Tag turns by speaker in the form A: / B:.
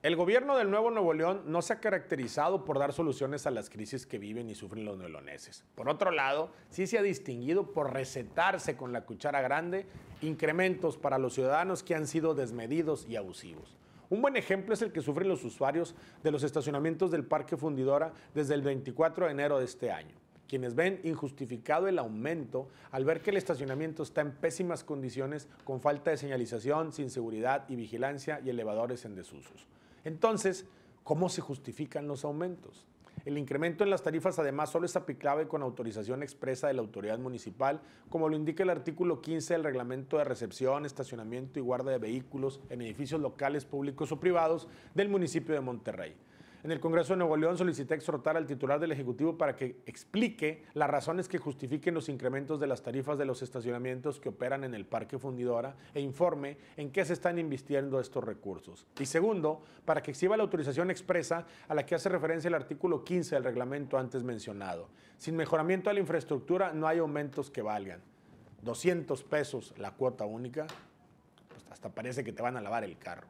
A: El gobierno del Nuevo Nuevo León no se ha caracterizado por dar soluciones a las crisis que viven y sufren los neoloneses. Por otro lado, sí se ha distinguido por recetarse con la cuchara grande incrementos para los ciudadanos que han sido desmedidos y abusivos. Un buen ejemplo es el que sufren los usuarios de los estacionamientos del Parque Fundidora desde el 24 de enero de este año quienes ven injustificado el aumento al ver que el estacionamiento está en pésimas condiciones con falta de señalización, sin seguridad y vigilancia y elevadores en desusos. Entonces, ¿cómo se justifican los aumentos? El incremento en las tarifas además solo es aplicable con autorización expresa de la autoridad municipal, como lo indica el artículo 15 del reglamento de recepción, estacionamiento y guarda de vehículos en edificios locales públicos o privados del municipio de Monterrey. En el Congreso de Nuevo León solicité exhortar al titular del Ejecutivo para que explique las razones que justifiquen los incrementos de las tarifas de los estacionamientos que operan en el Parque Fundidora e informe en qué se están invirtiendo estos recursos. Y segundo, para que exhiba la autorización expresa a la que hace referencia el artículo 15 del reglamento antes mencionado. Sin mejoramiento de la infraestructura no hay aumentos que valgan. 200 pesos la cuota única, pues hasta parece que te van a lavar el carro.